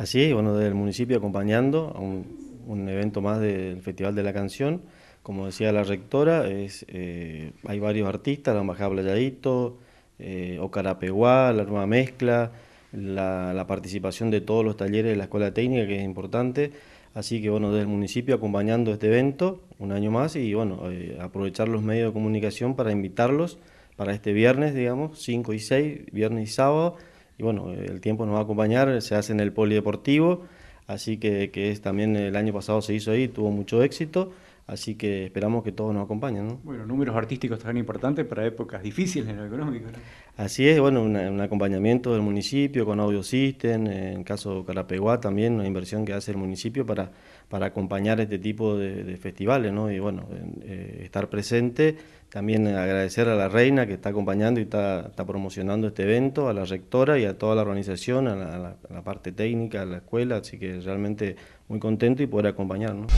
Así bueno, desde el municipio acompañando a un, evento más del Festival de la Canción. Como decía la rectora, es, eh, hay varios artistas, la Embajada Playadito, eh, Ocarapeguá, la Nueva Mezcla, la, participación de todos los talleres de la Escuela Técnica, que es importante. Así que, bueno, desde el municipio acompañando este evento un año más y, bueno, eh, aprovechar los medios de comunicación para invitarlos para este viernes, digamos, 5 y 6, viernes y sábado y bueno, el tiempo nos va a acompañar, se hace en el polideportivo, así que, es también el año pasado se hizo ahí, tuvo mucho éxito. Así que esperamos que todos nos acompañen. ¿no? Bueno, números artísticos tan importantes para épocas difíciles en lo económico. Así es, bueno, un acompañamiento del municipio con Audio System, en caso de Carapeguá también, una inversión que hace el municipio para, acompañar este tipo de, festivales, ¿no? Y bueno, eh, estar presente también agradecer a la reina que está acompañando y está, promocionando este evento, a la rectora y a toda la organización, a la, parte técnica, a la escuela, así que realmente muy contento y poder acompañarnos.